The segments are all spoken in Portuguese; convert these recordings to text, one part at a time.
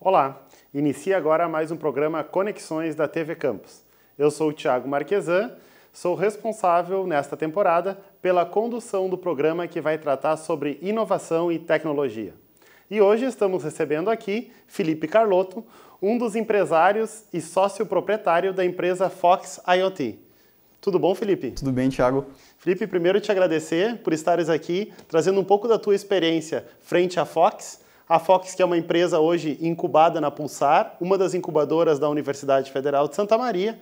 Olá, inicia agora mais um programa Conexões da TV Campus. Eu sou o Tiago Marquesan, sou responsável nesta temporada pela condução do programa que vai tratar sobre inovação e tecnologia. E hoje estamos recebendo aqui Felipe Carlotto, um dos empresários e sócio proprietário da empresa Fox IoT. Tudo bom, Felipe? Tudo bem, Thiago. Felipe, primeiro te agradecer por estares aqui, trazendo um pouco da tua experiência frente à Fox. A Fox, que é uma empresa hoje incubada na Pulsar, uma das incubadoras da Universidade Federal de Santa Maria.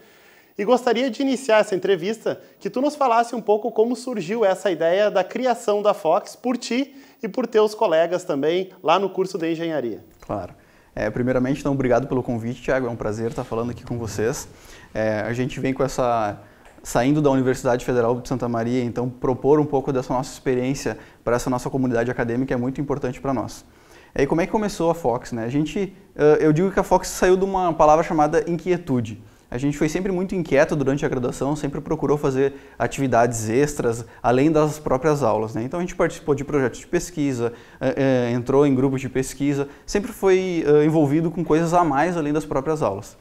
E gostaria de iniciar essa entrevista que tu nos falasse um pouco como surgiu essa ideia da criação da Fox por ti e por teus colegas também lá no curso de engenharia. Claro. É, primeiramente, então, obrigado pelo convite, Thiago. É um prazer estar falando aqui com vocês. É, a gente vem com essa saindo da Universidade Federal de Santa Maria, então propor um pouco dessa nossa experiência para essa nossa comunidade acadêmica é muito importante para nós. E aí como é que começou a Fox? Né? A gente, eh, eu digo que a Fox saiu de uma palavra chamada inquietude. A gente foi sempre muito inquieto durante a graduação, sempre procurou fazer atividades extras, além das próprias aulas. Né? Então a gente participou de projetos de pesquisa, eh, eh, entrou em grupos de pesquisa, sempre foi envolvido com coisas a mais além das próprias aulas.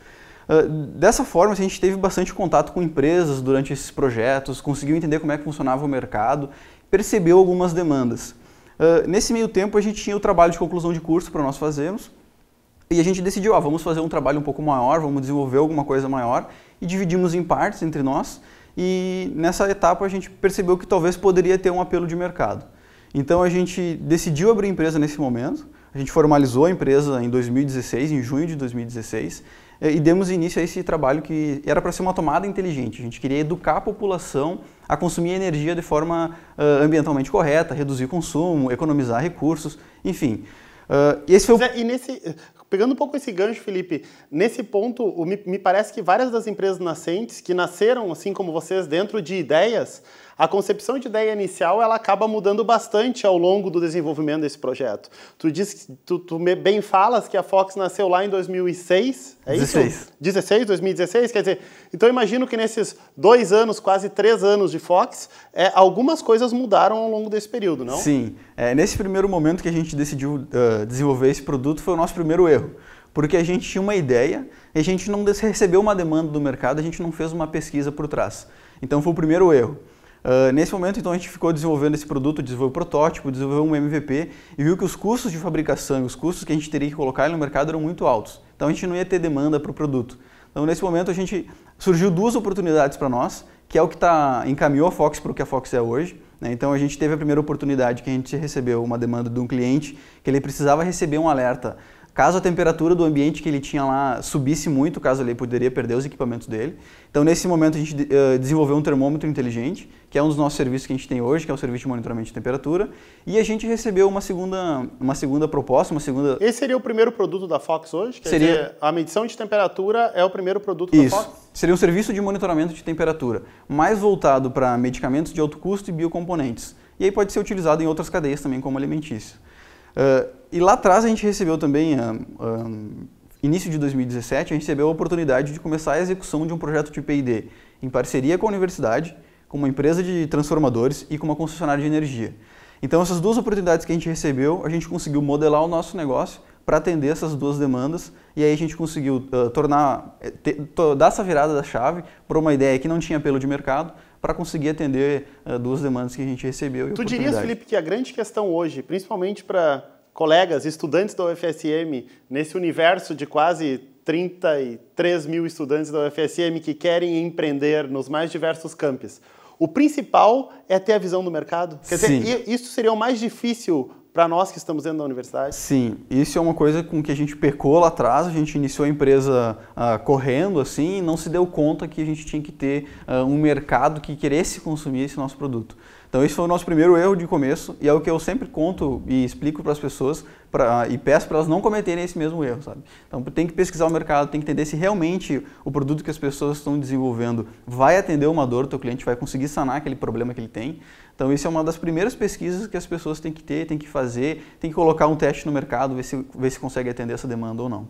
Ah, dessa forma, assim, a gente teve bastante contato com empresas durante esses projetos, conseguiu entender como é que funcionava o mercado, percebeu algumas demandas. Uh, nesse meio tempo, a gente tinha o trabalho de conclusão de curso para nós fazermos e a gente decidiu, ah, vamos fazer um trabalho um pouco maior, vamos desenvolver alguma coisa maior e dividimos em partes entre nós e nessa etapa a gente percebeu que talvez poderia ter um apelo de mercado. Então a gente decidiu abrir empresa nesse momento, a gente formalizou a empresa em 2016, em junho de 2016, e demos início a esse trabalho que era para ser uma tomada inteligente. A gente queria educar a população a consumir energia de forma uh, ambientalmente correta, reduzir o consumo, economizar recursos, enfim. Uh, esse foi o... É, e nesse, pegando um pouco esse gancho, Felipe, nesse ponto, me, me parece que várias das empresas nascentes que nasceram, assim como vocês, dentro de ideias, a concepção de ideia inicial ela acaba mudando bastante ao longo do desenvolvimento desse projeto. Tu diz, tu, tu bem falas que a Fox nasceu lá em 2006, é 16. isso? 16, 2016, quer dizer, então imagino que nesses dois anos, quase três anos de Fox, é, algumas coisas mudaram ao longo desse período, não? Sim, é, nesse primeiro momento que a gente decidiu uh, desenvolver esse produto foi o nosso primeiro erro porque a gente tinha uma ideia e a gente não recebeu uma demanda do mercado, a gente não fez uma pesquisa por trás. Então foi o primeiro erro. Uh, nesse momento, então, a gente ficou desenvolvendo esse produto, desenvolveu o protótipo, desenvolveu um MVP e viu que os custos de fabricação e os custos que a gente teria que colocar no mercado eram muito altos. Então, a gente não ia ter demanda para o produto. Então, nesse momento, a gente surgiu duas oportunidades para nós, que é o que tá, encaminhou a Fox para o que a Fox é hoje. Né? Então, a gente teve a primeira oportunidade que a gente recebeu uma demanda de um cliente que ele precisava receber um alerta Caso a temperatura do ambiente que ele tinha lá subisse muito, caso ele poderia perder os equipamentos dele. Então, nesse momento, a gente uh, desenvolveu um termômetro inteligente, que é um dos nossos serviços que a gente tem hoje, que é o serviço de monitoramento de temperatura. E a gente recebeu uma segunda, uma segunda proposta, uma segunda... Esse seria o primeiro produto da Fox hoje? Quer seria... Dizer, a medição de temperatura é o primeiro produto Isso. da Fox? Seria um serviço de monitoramento de temperatura, mais voltado para medicamentos de alto custo e biocomponentes. E aí pode ser utilizado em outras cadeias também, como alimentícia. Uh, e lá atrás a gente recebeu também, ah, ah, início de 2017, a gente recebeu a oportunidade de começar a execução de um projeto de P&D em parceria com a universidade, com uma empresa de transformadores e com uma concessionária de energia. Então essas duas oportunidades que a gente recebeu, a gente conseguiu modelar o nosso negócio para atender essas duas demandas e aí a gente conseguiu uh, tornar, eh, ter, dar essa virada da chave para uma ideia que não tinha apelo de mercado, para conseguir atender uh, duas demandas que a gente recebeu. tu dirias, Felipe, que a grande questão hoje, principalmente para colegas, estudantes da UFSM, nesse universo de quase 33 mil estudantes da UFSM que querem empreender nos mais diversos campos, o principal é ter a visão do mercado? Quer Sim. dizer, isso seria o mais difícil para nós que estamos dentro da universidade? Sim, isso é uma coisa com que a gente pecou lá atrás, a gente iniciou a empresa uh, correndo assim e não se deu conta que a gente tinha que ter uh, um mercado que queresse consumir esse nosso produto. Então esse foi o nosso primeiro erro de começo e é o que eu sempre conto e explico para as pessoas pra, ah, e peço para elas não cometerem esse mesmo erro, sabe? Então tem que pesquisar o mercado, tem que entender se realmente o produto que as pessoas estão desenvolvendo vai atender uma dor o teu cliente, vai conseguir sanar aquele problema que ele tem. Então, isso é uma das primeiras pesquisas que as pessoas têm que ter, têm que fazer, têm que colocar um teste no mercado, ver se, ver se consegue atender essa demanda ou não.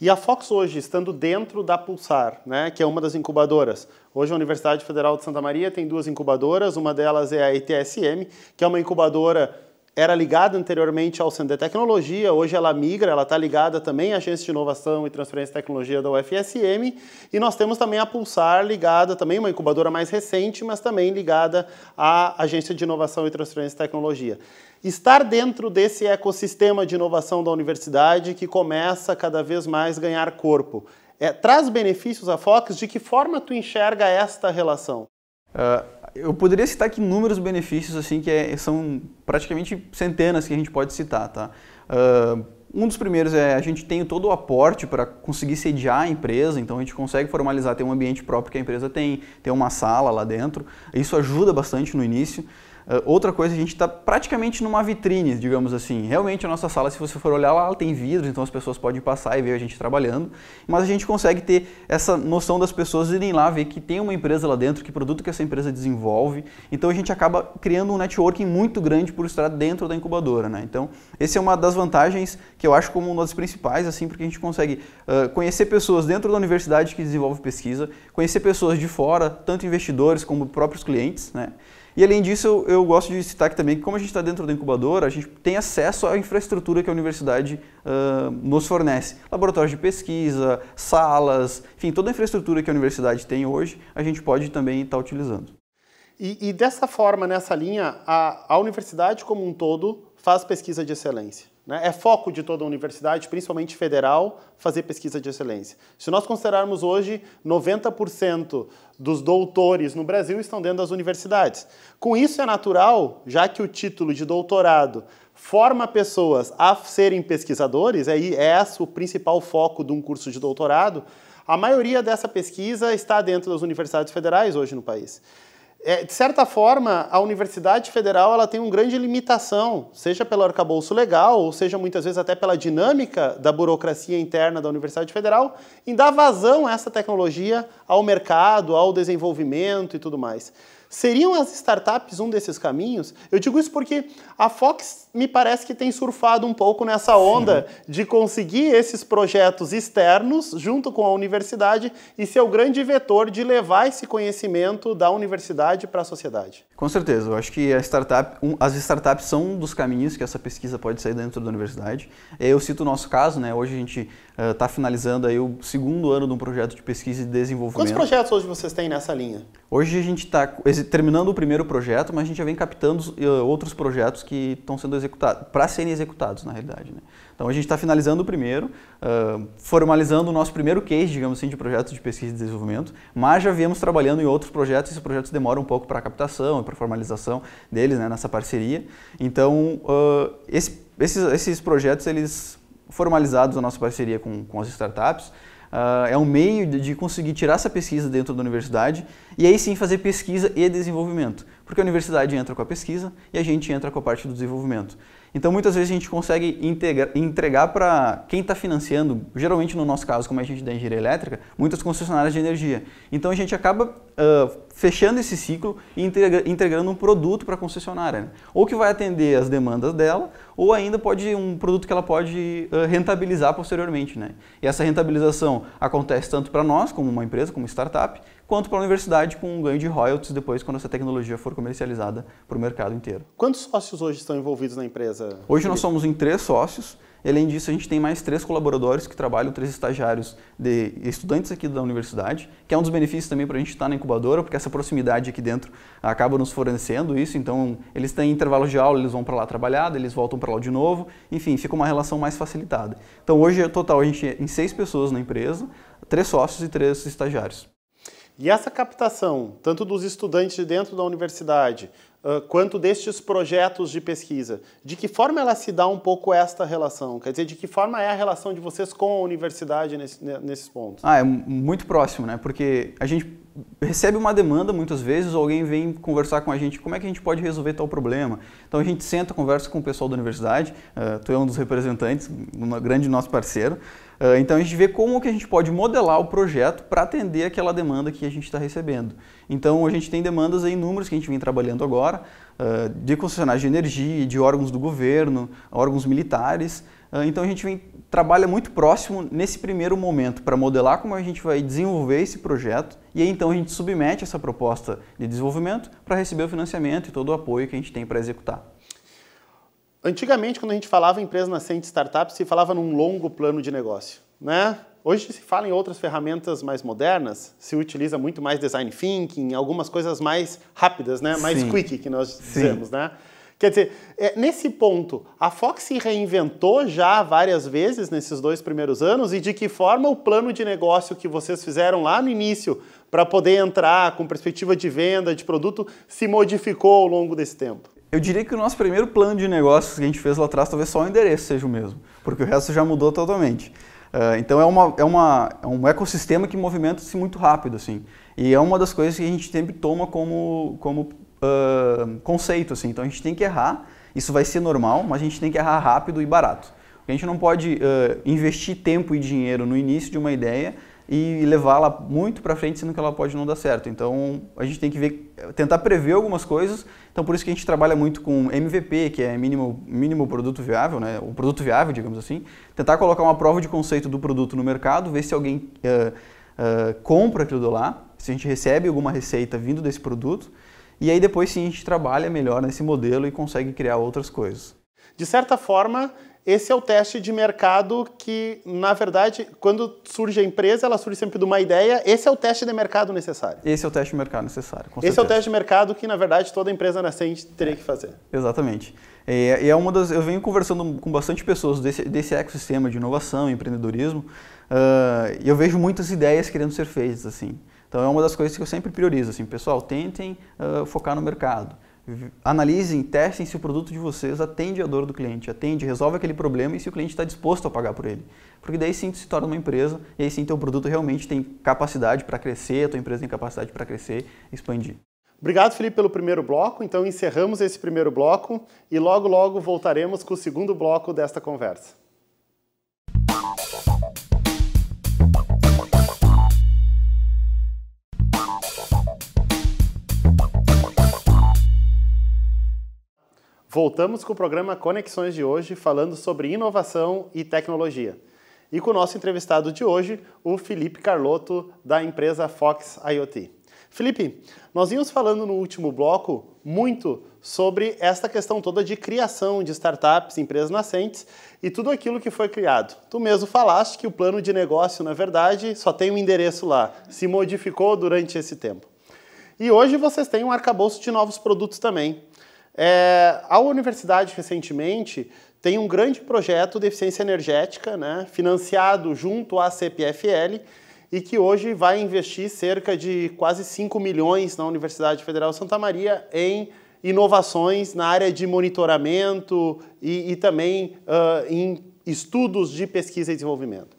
E a Fox hoje, estando dentro da Pulsar, né, que é uma das incubadoras. Hoje a Universidade Federal de Santa Maria tem duas incubadoras, uma delas é a ETSM, que é uma incubadora era ligada anteriormente ao Centro de Tecnologia, hoje ela migra, ela está ligada também à Agência de Inovação e Transferência de Tecnologia da UFSM, e nós temos também a Pulsar ligada, também uma incubadora mais recente, mas também ligada à Agência de Inovação e Transferência de Tecnologia. Estar dentro desse ecossistema de inovação da universidade que começa cada vez mais ganhar corpo, é, traz benefícios à Fox? De que forma tu enxerga esta relação? Uh eu poderia citar aqui inúmeros benefícios, assim, que é, são praticamente centenas que a gente pode citar, tá? Uh, um dos primeiros é a gente tem todo o aporte para conseguir sediar a empresa, então a gente consegue formalizar, ter um ambiente próprio que a empresa tem, ter uma sala lá dentro. Isso ajuda bastante no início. Ah, outra coisa, a gente está praticamente numa vitrine, digamos assim. Realmente a nossa sala, se você for olhar lá, ela tem vidro, então as pessoas podem passar e ver a gente trabalhando. Mas a gente consegue ter essa noção das pessoas irem lá ver que tem uma empresa lá dentro, que produto que essa empresa desenvolve. Então a gente acaba criando um networking muito grande por estar dentro da incubadora. Né? Então essa é uma das vantagens que eu acho como uma das principais, assim, porque a gente consegue uh, conhecer pessoas dentro da universidade que desenvolve pesquisa, conhecer pessoas de fora, tanto investidores como próprios clientes, né? E além disso, eu gosto de citar que também, como a gente está dentro da incubadora, a gente tem acesso à infraestrutura que a universidade uh, nos fornece. Laboratórios de pesquisa, salas, enfim, toda a infraestrutura que a universidade tem hoje, a gente pode também estar tá utilizando. E, e, dessa forma, nessa linha, a, a universidade como um todo faz pesquisa de excelência. Né? É foco de toda a universidade, principalmente federal, fazer pesquisa de excelência. Se nós considerarmos hoje, 90% dos doutores no Brasil estão dentro das universidades. Com isso é natural, já que o título de doutorado forma pessoas a serem pesquisadores, aí é esse o principal foco de um curso de doutorado, a maioria dessa pesquisa está dentro das universidades federais hoje no país. É, de certa forma, a Universidade Federal ela tem uma grande limitação, seja pelo arcabouço legal, ou seja muitas vezes até pela dinâmica da burocracia interna da Universidade Federal, em dar vazão a essa tecnologia ao mercado, ao desenvolvimento e tudo mais. Seriam as startups um desses caminhos? Eu digo isso porque a Fox me parece que tem surfado um pouco nessa onda Sim. de conseguir esses projetos externos junto com a universidade e ser o grande vetor de levar esse conhecimento da universidade para a sociedade. Com certeza, eu acho que a startup, um, as startups são um dos caminhos que essa pesquisa pode sair dentro da universidade. É, eu cito o nosso caso, né? Hoje a gente está eh, uh, finalizando aí o segundo ano de um projeto de pesquisa e desenvolvimento. Quantos projetos hoje vocês têm nessa linha? Hoje a gente está terminando o primeiro projeto, mas a gente já vem captando eh, outros projetos que estão sendo executados, para serem executados, na realidade. Né? Então a gente está finalizando o primeiro, uh, formalizando o nosso primeiro case, digamos assim, de projetos de pesquisa e desenvolvimento, mas já viemos trabalhando em outros projetos, e esses projetos demoram um pouco para a captação e para a formalização deles, né, nessa parceria. Então, uh, esse, esses, esses projetos, eles formalizados a nossa parceria com, com as startups, Uh, é um meio de conseguir tirar essa pesquisa dentro da universidade e aí sim fazer pesquisa e desenvolvimento, porque a universidade entra com a pesquisa e a gente entra com a parte do desenvolvimento. Então muitas vezes a gente consegue integra, entregar para quem está financiando, geralmente no nosso caso, como a gente da engenharia elétrica, muitas concessionárias de energia. Então a gente acaba ah, fechando esse ciclo e integrando um produto para a concessionária. Né? Ou que vai atender as demandas dela, ou ainda pode um produto que ela pode uh, rentabilizar posteriormente. Né? E essa rentabilização acontece tanto para nós, como uma empresa, como startup, quanto para a universidade com um ganho de royalties depois quando essa tecnologia for comercializada para o mercado inteiro. Quantos sócios hoje estão envolvidos na empresa? Hoje nós somos em três sócios além disso, a gente tem mais três colaboradores que trabalham, três estagiários de estudantes aqui da universidade, que é um dos benefícios também para a gente estar tá na incubadora, porque essa proximidade aqui dentro acaba nos fornecendo isso. Então, eles têm intervalos de aula, eles vão para lá trabalhar, eles voltam para lá de novo. Enfim, fica uma relação mais facilitada. Então, hoje, total, a gente é em seis pessoas na empresa, três sócios e três estagiários. E essa captação, tanto dos estudantes de dentro da universidade quanto destes projetos de pesquisa. De que forma ela se dá um pouco esta relação? Quer dizer, de que forma é a relação de vocês com a universidade nesse, nesses pontos? Ah, é muito próximo, né? Porque a gente recebe uma demanda muitas vezes, alguém vem conversar com a gente, como é que a gente pode resolver tal problema? Então a gente senta, conversa com o pessoal da universidade, uh, tu é um dos representantes, um grande nosso parceiro, ah, então a gente vê como que a gente pode modelar o projeto para atender aquela demanda que a gente está recebendo. Então a gente tem demandas em números que a gente vem trabalhando agora, ah, de concessionários de energia, de órgãos do governo, órgãos militares. Ah, então a gente vem, trabalha muito próximo nesse primeiro momento para modelar como a gente vai desenvolver esse projeto e aí então a gente submete essa proposta de desenvolvimento para receber o financiamento e todo o apoio que a gente tem para executar. Antigamente, quando a gente falava em empresa nascente startup, se falava num longo plano de negócio, né? Hoje se fala em outras ferramentas mais modernas, se utiliza muito mais design thinking, algumas coisas mais rápidas, né? Mais Sim. quick que nós dizemos, Sim. né? Quer dizer, é, nesse ponto, a Fox se reinventou já várias vezes nesses dois primeiros anos e de que forma o plano de negócio que vocês fizeram lá no início para poder entrar com perspectiva de venda, de produto, se modificou ao longo desse tempo? Eu diria que o nosso primeiro plano de negócios que a gente fez lá atrás, talvez só o endereço seja o mesmo, porque o resto já mudou totalmente. Uh, então é, uma, é, uma, é um ecossistema que movimenta-se muito rápido, assim. E é uma das coisas que a gente sempre toma como, como uh, conceito, assim. Então a gente tem que errar, isso vai ser normal, mas a gente tem que errar rápido e barato. A gente não pode uh, investir tempo e dinheiro no início de uma ideia e levá-la muito para frente, sendo que ela pode não dar certo. Então, a gente tem que ver, tentar prever algumas coisas. Então, por isso que a gente trabalha muito com MVP, que é mínimo, mínimo produto viável, né? o produto viável, digamos assim. Tentar colocar uma prova de conceito do produto no mercado, ver se alguém uh, uh, compra aquilo lá, se a gente recebe alguma receita vindo desse produto. E aí, depois sim, a gente trabalha melhor nesse modelo e consegue criar outras coisas. De certa forma, esse é o teste de mercado que, na verdade, quando surge a empresa, ela surge sempre de uma ideia. Esse é o teste de mercado necessário. Esse é o teste de mercado necessário. Esse é o teste de mercado que, na verdade, toda empresa nascente teria é. que fazer. Exatamente. É, é uma das. Eu venho conversando com bastante pessoas desse, desse ecossistema de inovação, empreendedorismo, uh, e eu vejo muitas ideias querendo ser feitas assim. Então é uma das coisas que eu sempre priorizo assim, pessoal, tentem uh, focar no mercado analisem, testem se o produto de vocês atende a dor do cliente, atende, resolve aquele problema e se o cliente está disposto a pagar por ele. Porque daí sim tu se torna uma empresa e aí sim teu produto realmente tem capacidade para crescer, a tua empresa tem capacidade para crescer expandir. Obrigado, Felipe, pelo primeiro bloco. Então encerramos esse primeiro bloco e logo, logo voltaremos com o segundo bloco desta conversa. Voltamos com o programa Conexões de hoje, falando sobre inovação e tecnologia. E com o nosso entrevistado de hoje, o Felipe Carlotto, da empresa Fox IoT. Felipe, nós íamos falando no último bloco muito sobre esta questão toda de criação de startups, empresas nascentes e tudo aquilo que foi criado. Tu mesmo falaste que o plano de negócio, na verdade, só tem um endereço lá, se modificou durante esse tempo. E hoje vocês têm um arcabouço de novos produtos também. É, a universidade, recentemente, tem um grande projeto de eficiência energética, né, financiado junto à CPFL, e que hoje vai investir cerca de quase 5 milhões na Universidade Federal Santa Maria em inovações na área de monitoramento e, e também uh, em estudos de pesquisa e desenvolvimento.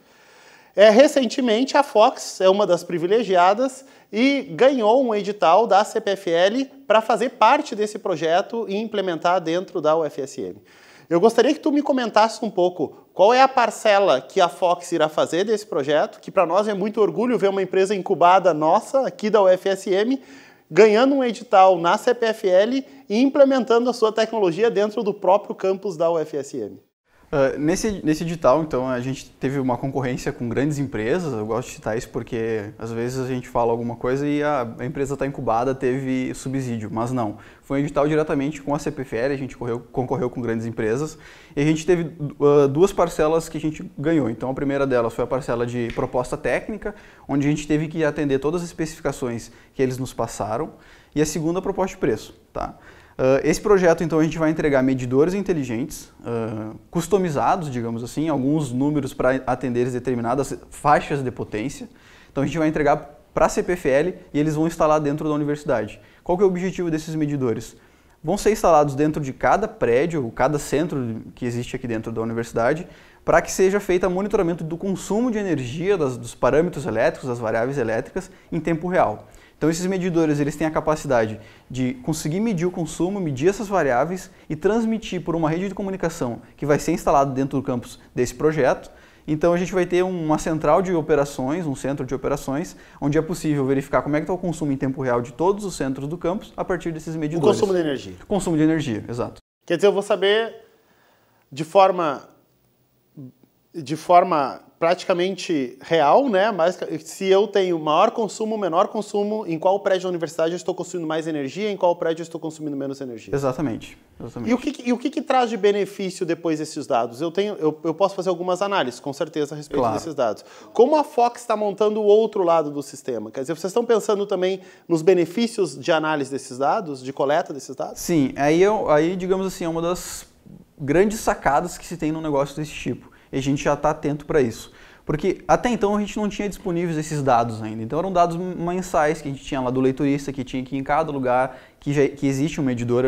É, recentemente, a Fox é uma das privilegiadas e ganhou um edital da CPFL para fazer parte desse projeto e implementar dentro da UFSM. Eu gostaria que tu me comentasse um pouco qual é a parcela que a Fox irá fazer desse projeto, que para nós é muito orgulho ver uma empresa incubada nossa aqui da UFSM ganhando um edital na CPFL e implementando a sua tecnologia dentro do próprio campus da UFSM. Ah, nesse, nesse edital, então, a gente teve uma concorrência com grandes empresas. Eu gosto de citar isso porque às vezes a gente fala alguma coisa e a, a empresa está incubada, teve subsídio, mas não. Foi um edital diretamente com a CPFL, a gente correu, concorreu com grandes empresas e a gente teve uh, duas parcelas que a gente ganhou. Então, a primeira delas foi a parcela de proposta técnica, onde a gente teve que atender todas as especificações que eles nos passaram, e a segunda, a proposta de preço. Tá? Uh, esse projeto, então, a gente vai entregar medidores inteligentes, uh, customizados, digamos assim, alguns números para atender determinadas faixas de potência. Então, a gente vai entregar para a CPFL e eles vão instalar dentro da universidade. Qual que é o objetivo desses medidores? Vão ser instalados dentro de cada prédio, cada centro que existe aqui dentro da universidade, para que seja feito monitoramento do consumo de energia, das, dos parâmetros elétricos, das variáveis elétricas, em tempo real. Então esses medidores eles têm a capacidade de conseguir medir o consumo, medir essas variáveis e transmitir por uma rede de comunicação que vai ser instalada dentro do campus desse projeto. Então a gente vai ter uma central de operações, um centro de operações, onde é possível verificar como é que está o consumo em tempo real de todos os centros do campus a partir desses medidores. O consumo de energia. Consumo de energia, exato. Quer dizer, eu vou saber de forma de forma praticamente real, né? Mas se eu tenho maior consumo, menor consumo, em qual prédio da universidade eu estou consumindo mais energia, em qual prédio eu estou consumindo menos energia. Exatamente. Exatamente. E o que, e o que, que traz de benefício depois desses dados? Eu, tenho, eu, eu posso fazer algumas análises, com certeza, a respeito claro. desses dados. Como a Fox está montando o outro lado do sistema? Quer dizer, vocês estão pensando também nos benefícios de análise desses dados, de coleta desses dados? Sim, aí, eu, aí digamos assim, é uma das grandes sacadas que se tem num negócio desse tipo e a gente já está atento para isso. Porque até então a gente não tinha disponíveis esses dados ainda. Então eram dados mensais que a gente tinha lá do leiturista, que tinha aqui em cada lugar que, já, que existe um medidor,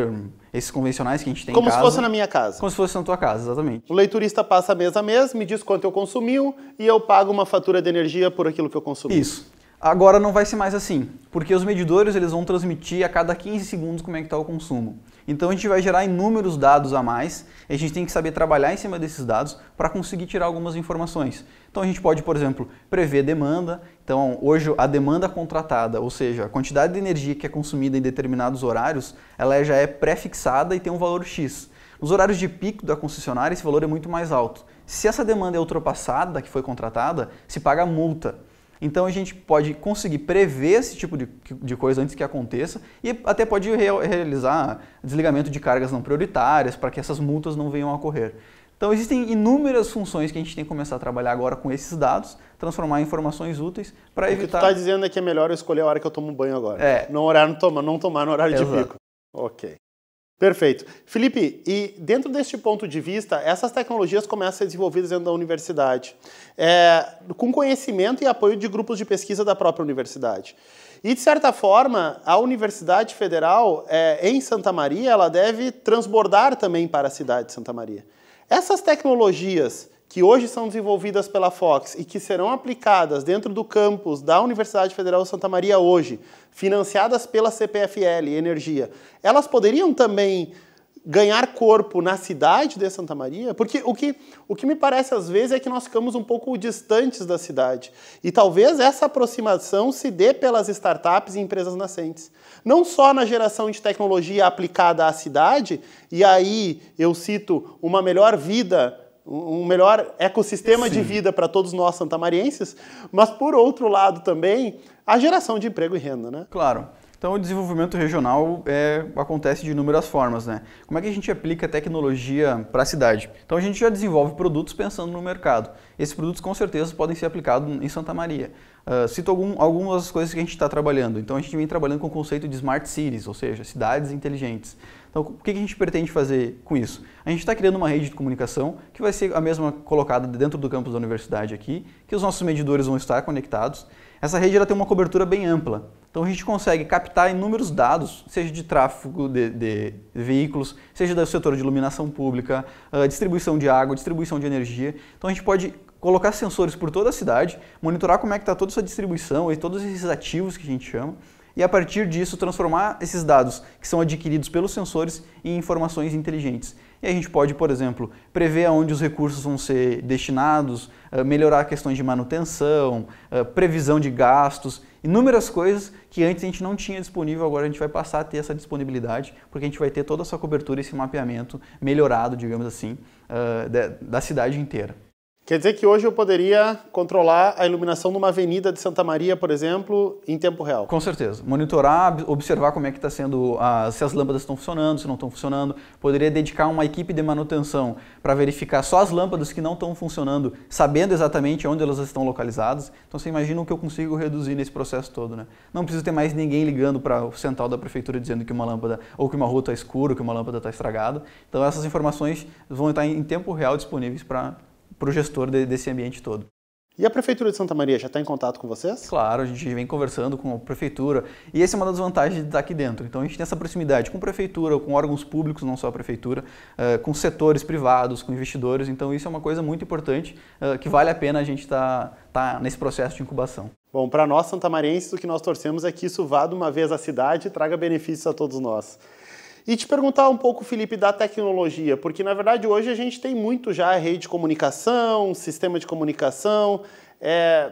esses convencionais que a gente tem Como em casa. Como se fosse na minha casa. Como se fosse na tua casa, exatamente. O leiturista passa mês a mês, me diz quanto eu consumiu e eu pago uma fatura de energia por aquilo que eu consumi. Isso. Agora não vai ser mais assim, porque os medidores eles vão transmitir a cada 15 segundos como é que está o consumo. Então a gente vai gerar inúmeros dados a mais, e a gente tem que saber trabalhar em cima desses dados para conseguir tirar algumas informações. Então a gente pode, por exemplo, prever demanda. Então hoje a demanda contratada, ou seja, a quantidade de energia que é consumida em determinados horários, ela já é pré-fixada e tem um valor X. Nos horários de pico da concessionária, esse valor é muito mais alto. Se essa demanda é ultrapassada, que foi contratada, se paga multa. Então a gente pode conseguir prever esse tipo de, de coisa antes que aconteça e até pode real, realizar desligamento de cargas não prioritárias para que essas multas não venham a ocorrer. Então existem inúmeras funções que a gente tem que começar a trabalhar agora com esses dados, transformar em informações úteis para evitar... O que está dizendo é que é melhor eu escolher a hora que eu tomo banho agora. É. Não, horário, não, tomar, não tomar no horário Exato. de pico. Ok. Perfeito. Felipe, e dentro deste ponto de vista, essas tecnologias começam a ser desenvolvidas dentro da universidade, é, com conhecimento e apoio de grupos de pesquisa da própria universidade. E, de certa forma, a Universidade Federal é, em Santa Maria, ela deve transbordar também para a cidade de Santa Maria. Essas tecnologias que hoje são desenvolvidas pela Fox e que serão aplicadas dentro do campus da Universidade Federal de Santa Maria hoje, financiadas pela CPFL Energia, elas poderiam também ganhar corpo na cidade de Santa Maria? Porque o que, o que me parece às vezes é que nós ficamos um pouco distantes da cidade. E talvez essa aproximação se dê pelas startups e empresas nascentes. Não só na geração de tecnologia aplicada à cidade, e aí eu cito uma melhor vida um melhor ecossistema Sim. de vida para todos nós santamarienses, mas por outro lado também a geração de emprego e renda, né? Claro. Então o desenvolvimento regional é, acontece de inúmeras formas, né? Como é que a gente aplica tecnologia para a cidade? Então a gente já desenvolve produtos pensando no mercado. Esses produtos com certeza podem ser aplicados em Santa Maria. Uh, cito algum, algumas coisas que a gente está trabalhando. Então a gente vem trabalhando com o conceito de smart cities, ou seja, cidades inteligentes. Então, o que a gente pretende fazer com isso? A gente está criando uma rede de comunicação que vai ser a mesma colocada dentro do campus da universidade aqui, que os nossos medidores vão estar conectados. Essa rede ela tem uma cobertura bem ampla, então a gente consegue captar inúmeros dados, seja de tráfego de, de veículos, seja do setor de iluminação pública, ah, distribuição de água, distribuição de energia. Então a gente pode colocar sensores por toda a cidade, monitorar como é que está toda essa distribuição e todos esses ativos que a gente chama, e a partir disso transformar esses dados que são adquiridos pelos sensores em informações inteligentes. E a gente pode, por exemplo, prever aonde os recursos vão ser destinados, eh, melhorar questões de manutenção, eh, previsão de gastos, inúmeras coisas que antes a gente não tinha disponível, agora a gente vai passar a ter essa disponibilidade, porque a gente vai ter toda essa cobertura, esse mapeamento melhorado, digamos assim, eh, da cidade inteira. Quer dizer que hoje eu poderia controlar a iluminação numa avenida de Santa Maria, por exemplo, em tempo real? Com certeza. Monitorar, observar como é que está sendo, a, ah, se as lâmpadas estão funcionando, se não estão funcionando. Poderia dedicar uma equipe de manutenção para verificar só as lâmpadas que não estão funcionando, sabendo exatamente onde elas estão localizadas. Então você imagina o que eu consigo reduzir nesse processo todo, né? Não preciso ter mais ninguém ligando para o central da prefeitura dizendo que uma lâmpada, ou que uma rua está escura, ou que uma lâmpada está estragada. Então essas informações vão estar em tempo real disponíveis para para o gestor de, desse ambiente todo. E a Prefeitura de Santa Maria já está em contato com vocês? Claro, a gente vem conversando com a Prefeitura e essa é uma das vantagens de estar aqui dentro. Então a gente tem essa proximidade com a Prefeitura, com órgãos públicos, não só a Prefeitura, eh, com setores privados, com investidores. Então isso é uma coisa muito importante eh, que vale a pena a gente estar tá, tá nesse processo de incubação. Bom, para nós santamarienses, o que nós torcemos é que isso vá de uma vez à cidade e traga benefícios a todos nós. E te perguntar um pouco, Felipe, da tecnologia, porque na verdade hoje a gente tem muito já rede de comunicação, sistema de comunicação. É,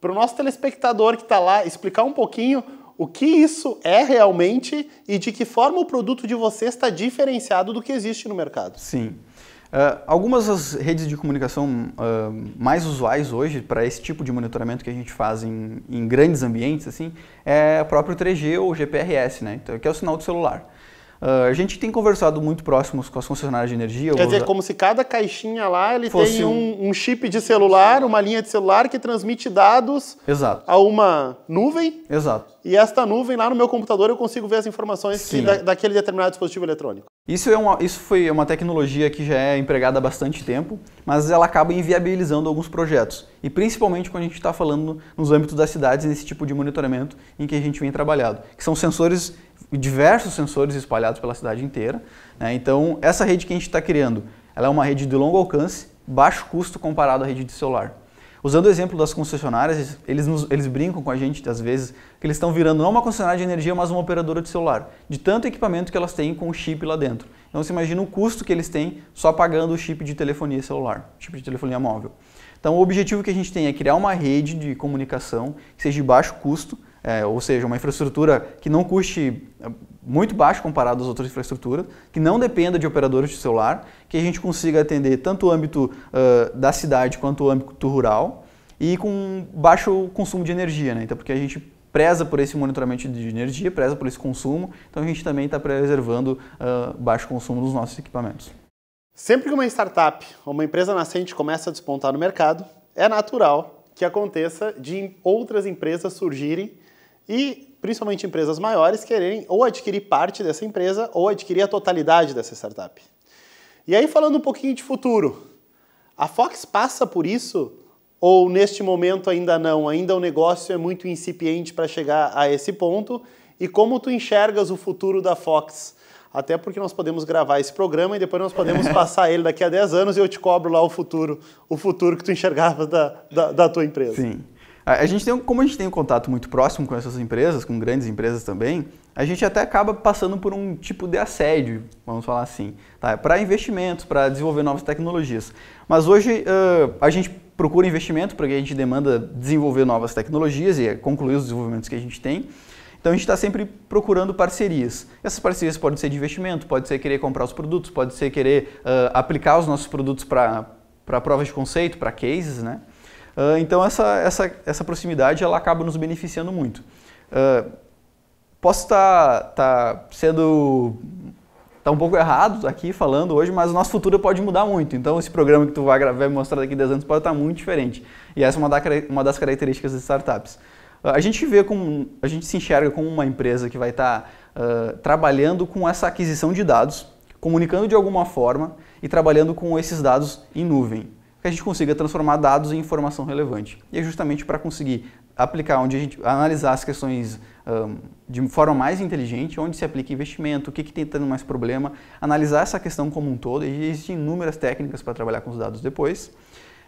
Para o nosso telespectador que está lá, explicar um pouquinho o que isso é realmente e de que forma o produto de você está diferenciado do que existe no mercado. Sim. Uh, algumas das redes de comunicação uh, mais usuais hoje para esse tipo de monitoramento que a gente faz em, em, grandes ambientes assim é o próprio 3G ou GPRS, né? Então, que é o sinal do celular. Uh, a gente tem conversado muito próximos com as concessionárias de energia. Quer dizer, como se cada caixinha lá ele tem um, um, chip de celular, uma linha de celular que transmite dados Exato. a uma nuvem. Exato e esta nuvem lá no meu computador eu consigo ver as informações da, daquele determinado dispositivo eletrônico. Isso, é uma, isso foi uma tecnologia que já é empregada há bastante tempo, mas ela acaba inviabilizando alguns projetos. E principalmente quando a gente está falando nos âmbitos das cidades, nesse tipo de monitoramento em que a gente vem trabalhando, que são sensores, diversos sensores espalhados pela cidade inteira. Né? Então, essa rede que a gente está criando, ela é uma rede de longo alcance, baixo custo comparado à rede de celular. Usando o exemplo das concessionárias, eles, nos, eles brincam com a gente, às vezes, que eles estão virando não uma concessionária de energia, mas uma operadora de celular, de tanto equipamento que elas têm com o chip lá dentro. Então você imagina o custo que eles têm só pagando o chip de telefonia celular, chip de telefonia móvel. Então o objetivo que a gente tem é criar uma rede de comunicação que seja de baixo custo, é, ou seja, uma infraestrutura que não custe é, muito baixo comparado às outras infraestruturas, que não dependa de operadores de celular, que a gente consiga atender tanto o âmbito uh, da cidade quanto o âmbito rural e com baixo consumo de energia, né? Então, porque a gente preza por esse monitoramento de energia, preza por esse consumo, então a gente também está preservando uh, baixo consumo dos nossos equipamentos. Sempre que uma startup ou uma empresa nascente começa a despontar no mercado, é natural que aconteça de outras empresas surgirem e principalmente empresas maiores quererem ou adquirir parte dessa empresa ou adquirir a totalidade dessa startup. E aí falando um pouquinho de futuro, a Fox passa por isso ou neste momento ainda não? Ainda o negócio é muito incipiente para chegar a esse ponto? E como tu enxergas o futuro da Fox? Até porque nós podemos gravar esse programa e depois nós podemos passar ele daqui a 10 anos e eu te cobro lá o futuro, o futuro que tu enxergava da, da, da tua empresa. Sim. A gente tem, como a gente tem um contato muito próximo com essas empresas, com grandes empresas também, a gente até acaba passando por um tipo de assédio, vamos falar assim, tá? para investimentos, para desenvolver novas tecnologias. Mas hoje uh, a gente procura investimento porque a gente demanda desenvolver novas tecnologias e é concluir os desenvolvimentos que a gente tem. Então a gente está sempre procurando parcerias. Essas parcerias podem ser de investimento, pode ser querer comprar os produtos, pode ser querer uh, aplicar os nossos produtos para provas de conceito, para cases, né? Uh, então essa, essa, essa proximidade ela acaba nos beneficiando muito. Uh, posso estar tá, tá sendo tá um pouco errado aqui falando hoje, mas o nosso futuro pode mudar muito. Então esse programa que tu vai, vai mostrar daqui a 10 anos pode estar tá muito diferente. E essa é uma, da, uma das características das startups. Uh, a gente vê como a gente se enxerga como uma empresa que vai estar tá, trabalhando com essa aquisição de dados, comunicando de alguma forma e trabalhando com esses dados em nuvem que a gente consiga transformar dados em informação relevante. E é justamente para conseguir aplicar, onde a gente analisar as questões um, de forma mais inteligente, onde se aplica investimento, o que tem tendo mais problema, analisar essa questão como um todo, e existem inúmeras técnicas para trabalhar com os dados depois.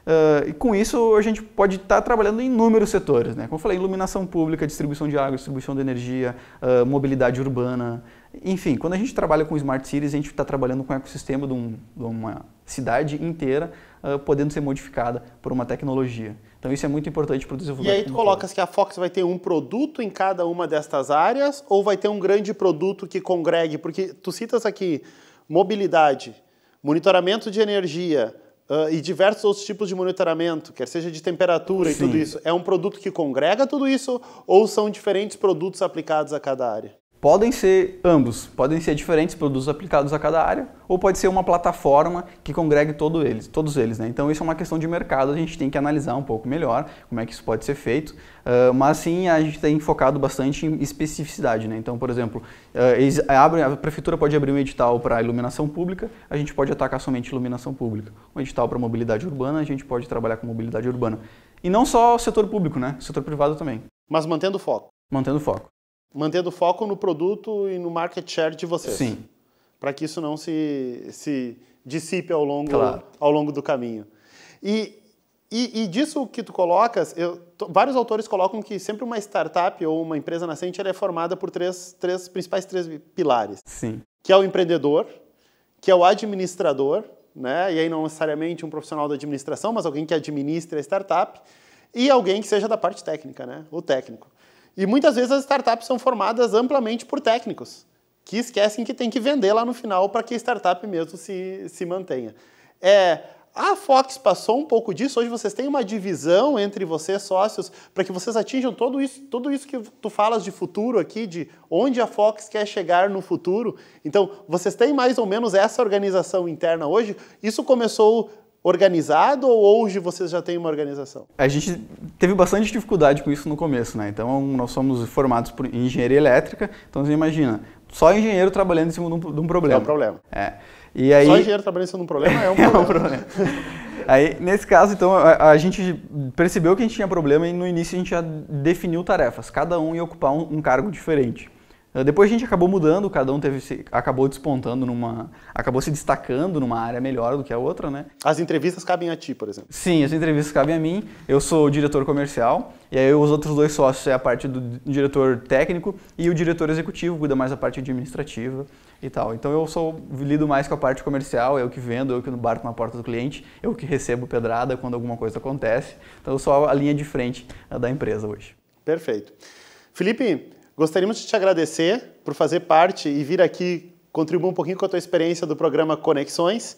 Uh, e com isso a gente pode estar tá trabalhando em inúmeros setores, né? como eu falei, iluminação pública, distribuição de água, distribuição de energia, uh, mobilidade urbana, enfim, quando a gente trabalha com smart cities, a gente está trabalhando com o ecossistema de, um, de uma cidade inteira uh, podendo ser modificada por uma tecnologia. Então isso é muito importante para o desenvolvimento. E aí tu colocas que a Fox vai ter um produto em cada uma destas áreas ou vai ter um grande produto que congregue? Porque tu citas aqui mobilidade, monitoramento de energia, Uh, e diversos outros tipos de monitoramento, quer seja de temperatura Sim. e tudo isso, é um produto que congrega tudo isso ou são diferentes produtos aplicados a cada área? Podem ser ambos, podem ser diferentes produtos aplicados a cada área, ou pode ser uma plataforma que congregue todo eles, todos eles. Né? Então isso é uma questão de mercado, a gente tem que analisar um pouco melhor como é que isso pode ser feito, uh, mas sim a gente tem focado bastante em especificidade. Né? Então, por exemplo, uh, ah, abrem, a prefeitura pode abrir um edital para iluminação pública, a gente pode atacar somente iluminação pública. Um edital para mobilidade urbana, a gente pode trabalhar com mobilidade urbana. E não só o setor público, né? o setor privado também. Mas mantendo o foco. Mantendo o foco. Mantendo foco no produto e no market share de vocês. Sim. Para que isso não se, se dissipe ao longo, claro. ao longo do caminho. E, e, e, disso que tu colocas, eu, vários autores colocam que sempre uma startup ou uma empresa nascente é formada por três, três principais três pilares. Sim. Que é o empreendedor, que é o administrador, né? e aí não necessariamente um profissional da administração, mas alguém que administra a startup, e alguém que seja da parte técnica, né? o técnico. E muitas vezes as startups são formadas amplamente por técnicos, que esquecem que tem que vender lá no final para que a startup mesmo se, se mantenha. É, a Fox passou um pouco disso. Hoje vocês têm uma divisão entre vocês, sócios, para que vocês atinjam tudo isso, tudo isso que tu falas de futuro aqui, de onde a Fox quer chegar no futuro. Então, vocês têm mais ou menos essa organização interna hoje. Isso começou organizado ou hoje vocês já têm uma organização? A gente teve bastante dificuldade com isso no começo, né? Então nós somos formados por, em engenharia elétrica, então você imagina, só engenheiro trabalhando em cima de um, de um problema. É um problema. É. E aí... Só engenheiro trabalhando em cima de um problema é um problema. é um problema. Aí, nesse caso, então, a, a, gente percebeu que a gente tinha problema e no início a gente já definiu tarefas, cada um ia ocupar um, um cargo diferente. Ah, depois a gente acabou mudando, cada um teve, acabou despontando numa. acabou se destacando numa área melhor do que a outra, né? As entrevistas cabem a ti, por exemplo. Sim, as entrevistas cabem a mim. Eu sou o diretor comercial, e aí os outros dois sócios é a parte do diretor técnico e o diretor executivo, cuida mais da parte administrativa e tal. Então eu sou lido mais com a parte comercial, eu que vendo, eu que barco na porta do cliente, eu que recebo pedrada quando alguma coisa acontece. Então eu sou a linha de frente ah, da empresa hoje. Perfeito. Felipe, Gostaríamos de te agradecer por fazer parte e vir aqui contribuir um pouquinho com a tua experiência do programa Conexões.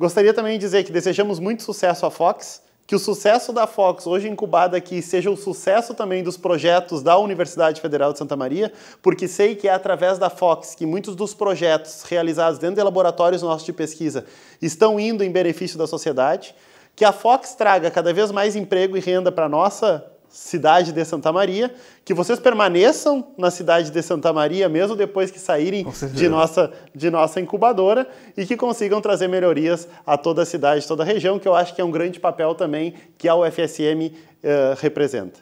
Gostaria também de dizer que desejamos muito sucesso à Fox, que o sucesso da Fox, hoje incubada aqui, seja o sucesso também dos projetos da Universidade Federal de Santa Maria, porque sei que é através da Fox que muitos dos projetos realizados dentro de laboratórios nossos de pesquisa estão indo em benefício da sociedade. Que a Fox traga cada vez mais emprego e renda para a nossa cidade de Santa Maria, que vocês permaneçam na cidade de Santa Maria mesmo depois que saírem de nossa, de nossa incubadora e que consigam trazer melhorias a toda a cidade, toda a região, que eu acho que é um grande papel também que a UFSM uh, eh, representa.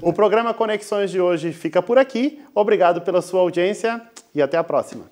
O programa Conexões de hoje fica por aqui. Obrigado pela sua audiência e até a próxima.